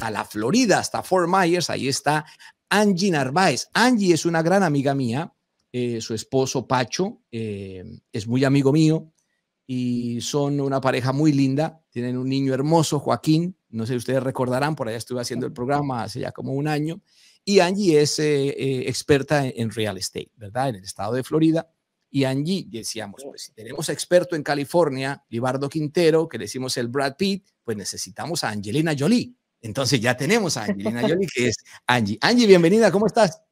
A la Florida, hasta Fort Myers, ahí está Angie Narváez. Angie es una gran amiga mía, eh, su esposo Pacho eh, es muy amigo mío y son una pareja muy linda, tienen un niño hermoso, Joaquín, no sé si ustedes recordarán, por allá estuve haciendo el programa hace ya como un año, y Angie es eh, experta en real estate, ¿verdad? En el estado de Florida y Angie. Decíamos, pues si tenemos experto en California, Libardo Quintero, que decimos el Brad Pitt, pues necesitamos a Angelina Jolie. Entonces ya tenemos a Angelina Jolie, que es Angie. Angie, bienvenida, ¿cómo estás?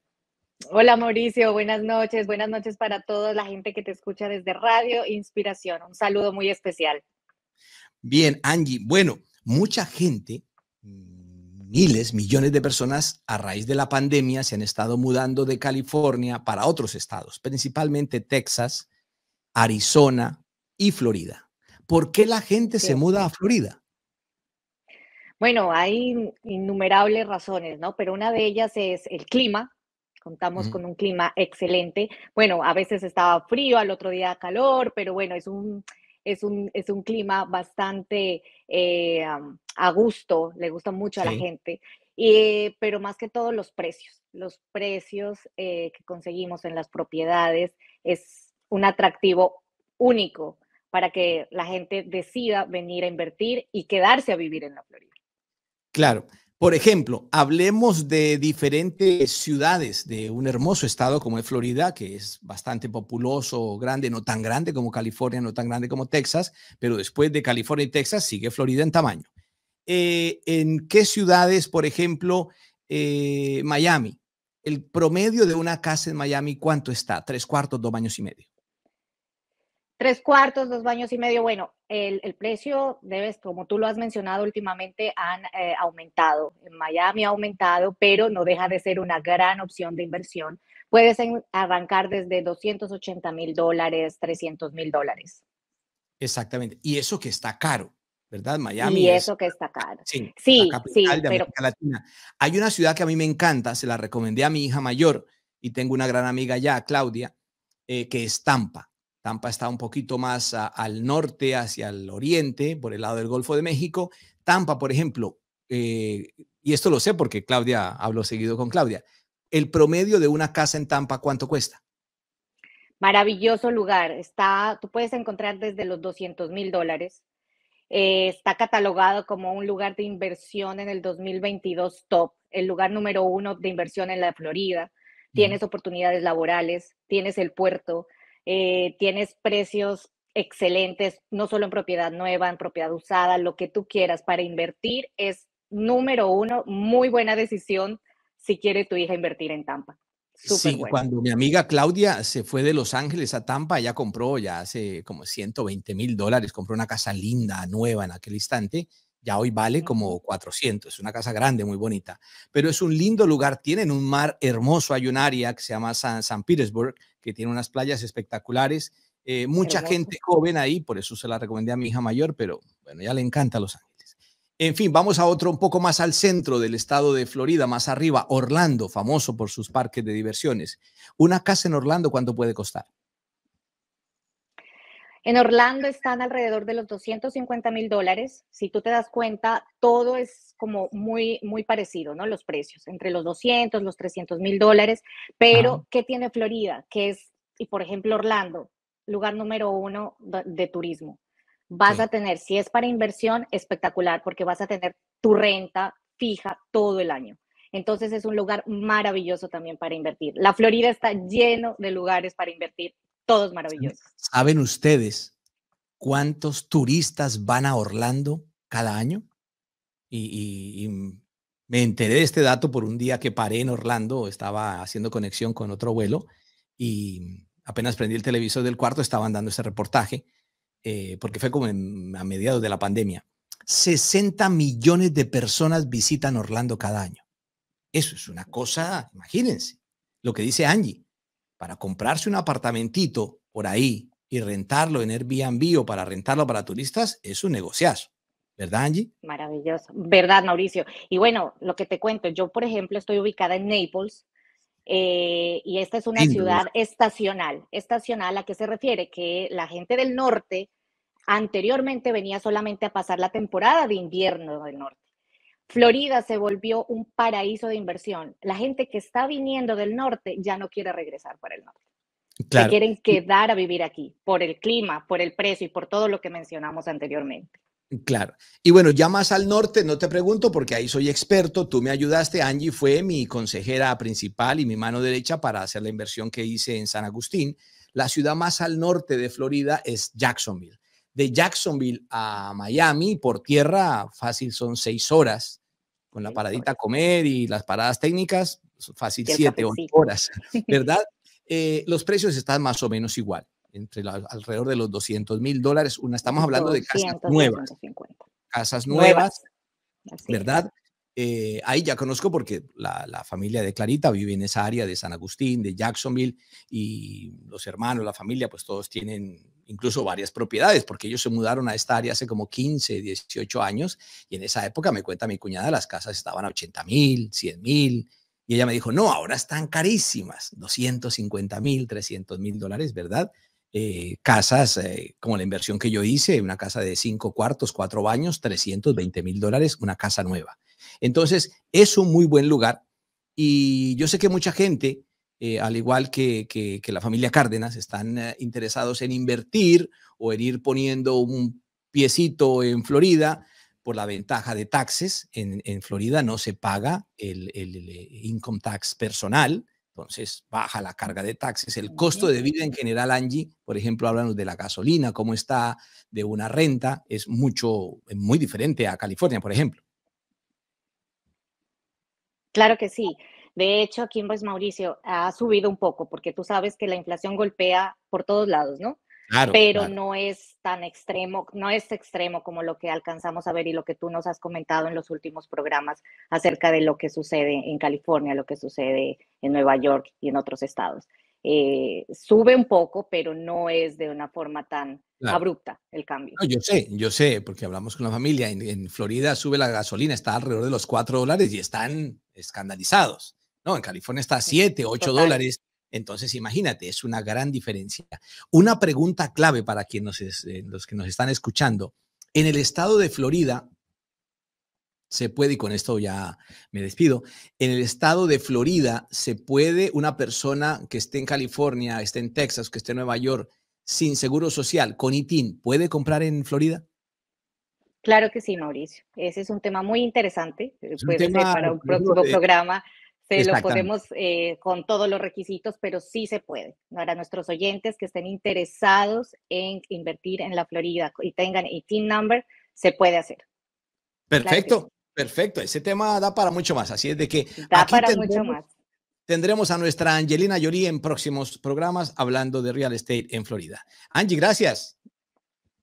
Hola Mauricio, buenas noches, buenas noches para toda la gente que te escucha desde Radio Inspiración. Un saludo muy especial. Bien, Angie, bueno, mucha gente miles, millones de personas a raíz de la pandemia se han estado mudando de California para otros estados, principalmente Texas, Arizona y Florida. ¿Por qué la gente se muda a Florida? Bueno, hay innumerables razones, ¿no? Pero una de ellas es el clima, contamos mm. con un clima excelente. Bueno, a veces estaba frío, al otro día calor, pero bueno, es un es un, es un clima bastante eh, a gusto, le gusta mucho a la gente, y, eh, pero más que todo los precios, los precios eh, que conseguimos en las propiedades es un atractivo único para que la gente decida venir a invertir y quedarse a vivir en la Florida. Claro, por ejemplo, hablemos de diferentes ciudades de un hermoso estado como es Florida, que es bastante populoso, grande, no tan grande como California, no tan grande como Texas, pero después de California y Texas sigue Florida en tamaño. Eh, ¿En qué ciudades, por ejemplo, eh, Miami? El promedio de una casa en Miami, ¿cuánto está? Tres cuartos, dos años y medio tres cuartos, dos baños y medio. Bueno, el, precio, debes, como tú lo has mencionado últimamente, han eh, aumentado. En Miami ha aumentado, pero no deja de ser una gran opción de inversión. Puedes arrancar desde 280 mil dólares, 300 mil dólares. Exactamente. Y eso que está caro. ¿verdad? Miami. Y eso que está caro. Sí, sí, la Hay una ciudad que a mí me encanta, se la recomendé a mi hija mayor y tengo una gran amiga ya, Claudia, eh, que es Tampa. Tampa está un poquito más ah, al norte, hacia el oriente, por el lado del Golfo de México. Tampa, por ejemplo, eh, y esto lo sé porque Claudia, habló seguido con Claudia, el promedio de una casa en Tampa, ¿cuánto cuesta? Maravilloso lugar. Está, tú puedes encontrar desde los 200 mil dólares. Eh, está catalogado como un lugar de inversión en el 2022 top, el lugar número uno de inversión en la Florida. Tienes oportunidades laborales, tienes el puerto, eh, tienes precios excelentes, no solo en propiedad nueva, en propiedad usada, lo que tú quieras para invertir es número uno, muy buena decisión si quiere tu hija invertir en Tampa. sí, cuando mi amiga Claudia se fue de Los Ángeles a Tampa, ella compró ya hace como 120 mil dólares, compró una casa linda, nueva en aquel instante, ya hoy vale como 400, es una casa grande, muy bonita, pero es un lindo lugar, tienen un mar hermoso, hay un área que se llama San, Petersburg, que tiene unas playas espectaculares, eh, mucha gente joven ahí, por eso se la recomendé a mi hija mayor, pero bueno, ya le encanta Los Ángeles. En fin, vamos a otro un poco más al centro del estado de Florida, más arriba, Orlando, famoso por sus parques de diversiones. Una casa en Orlando, ¿cuánto puede costar? En Orlando están alrededor de los 250 mil dólares. Si tú te das cuenta, todo es como muy, muy parecido, ¿no? Los precios, entre los 200, los 300 mil dólares. Pero, ¿qué tiene Florida? Que es, y por ejemplo, Orlando, lugar número uno de, turismo. Vas a tener, si es para inversión, espectacular, porque vas a tener tu renta fija todo el año. Entonces es un lugar maravilloso también para invertir. La Florida está lleno de lugares para invertir todos maravillosos. ¿Saben ustedes cuántos turistas van a Orlando cada año? Y, me enteré de este dato por un día que paré en Orlando, estaba haciendo conexión con otro vuelo y apenas prendí el televisor del cuarto, estaban dando ese reportaje, eh, porque fue como a mediados de la pandemia. 60 millones de personas visitan Orlando cada año. Eso es una cosa, imagínense, lo que dice Angie, para comprarse un apartamentito por ahí y rentarlo en Airbnb o para rentarlo para turistas es un negociazo. ¿Verdad, Angie? Maravilloso. ¿Verdad, Mauricio? Y bueno, lo que te cuento, yo, por ejemplo, estoy ubicada en Naples, eh, y esta es una ciudad estacional. Estacional, ¿a qué se refiere? Que la gente del norte anteriormente venía solamente a pasar la temporada de invierno del norte. Florida se volvió un paraíso de inversión. La gente que está viniendo del norte ya no quiere regresar para el norte. Se quieren quedar a vivir aquí por el clima, por el precio y por todo lo que mencionamos anteriormente. Claro. Y bueno, ya más al norte, no te pregunto porque ahí soy experto, tú me ayudaste, Angie fue mi consejera principal y mi mano derecha para hacer la inversión que hice en San Agustín. La ciudad más al norte de Florida es Jacksonville. De Jacksonville a Miami por tierra fácil son seis horas con la paradita a comer y las paradas técnicas, fácil siete horas, ¿verdad? Eh, los precios están más o menos igual, entre alrededor de los 200 mil dólares. Una, estamos hablando de casas nuevas. Casas nuevas, ¿verdad? Eh, ahí ya conozco porque la, la, familia de Clarita vive en esa área de San Agustín, de Jacksonville, y los hermanos, la familia, pues todos tienen incluso varias propiedades, porque ellos se mudaron a esta área hace como 15, 18 años, y en esa época, me cuenta mi cuñada, las casas estaban a 80 mil, 100 mil, y ella me dijo, no, ahora están carísimas, 250 mil, 300 mil dólares, ¿verdad? Eh, casas eh, como la inversión que yo hice, una casa de cinco cuartos, cuatro baños, 320 mil dólares, una casa nueva. Entonces, es un muy buen lugar y yo sé que mucha gente eh, al igual que, que, la familia Cárdenas, están eh, interesados en invertir o en ir poniendo un piecito en Florida por la ventaja de taxes. En, Florida no se paga el, eh, income tax personal, entonces baja la carga de taxes. El costo de vida en general, Angie, por ejemplo, hablamos de la gasolina, cómo está de una renta, es mucho, muy diferente a California, por ejemplo. Claro que sí. De hecho, aquí en pues Mauricio ha subido un poco, porque tú sabes que la inflación golpea por todos lados, ¿no? pero no es tan extremo, no es extremo como lo que alcanzamos a ver y lo que tú nos has comentado en los últimos programas acerca de lo que sucede en California, lo que sucede en Nueva York y en otros estados. Eh, sube un poco, pero no es de una forma tan abrupta el cambio. yo sé, yo sé, porque hablamos con la familia, en, Florida sube la gasolina, está alrededor de los cuatro dólares y están escandalizados. No, en California está a 7, 8 dólares. Entonces, imagínate, es una gran diferencia. Una pregunta clave para quienes eh, los que nos están escuchando. En el estado de Florida, se puede, y con esto ya me despido, en el estado de Florida, se puede una persona que esté en California, esté en Texas, que esté en Nueva York, sin seguro social, con ITIN, ¿puede comprar en Florida? Claro que sí, Mauricio. Ese es un tema muy interesante. Eh, puede ser para un próximo programa se lo podemos eh, con todos los requisitos, pero sí se puede. Para nuestros oyentes que estén interesados en invertir en la Florida y tengan el team number, se puede hacer. Perfecto, perfecto. Ese tema da para mucho más. Así es de que. Da para mucho más. Tendremos a nuestra Angelina Yori en próximos programas hablando de real estate en Florida. Angie, gracias.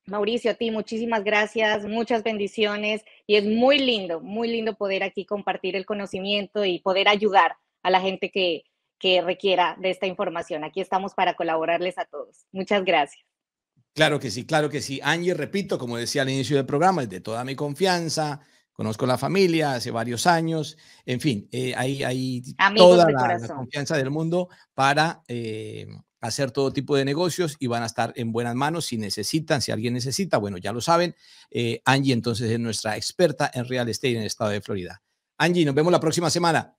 Mauricio, a ti muchísimas gracias, muchas bendiciones y es muy lindo, muy lindo poder aquí compartir el conocimiento y poder ayudar a la gente que, que requiera de esta información. Aquí estamos para colaborarles a todos. Muchas gracias. Claro que sí, claro que sí. Angie, repito, como decía al inicio del programa, es de toda mi confianza. Conozco la familia hace varios años. En fin, eh, hay, toda la, confianza del mundo para eh, hacer todo tipo de negocios y van a estar en buenas manos si necesitan, si alguien necesita, bueno, ya lo saben. Eh, Angie entonces es nuestra experta en real estate en el estado de Florida. Angie, nos vemos la próxima semana.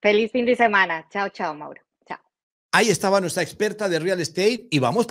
Feliz fin de semana. Chao, chao, Mauro. Chao. Ahí estaba nuestra experta de real estate y vamos.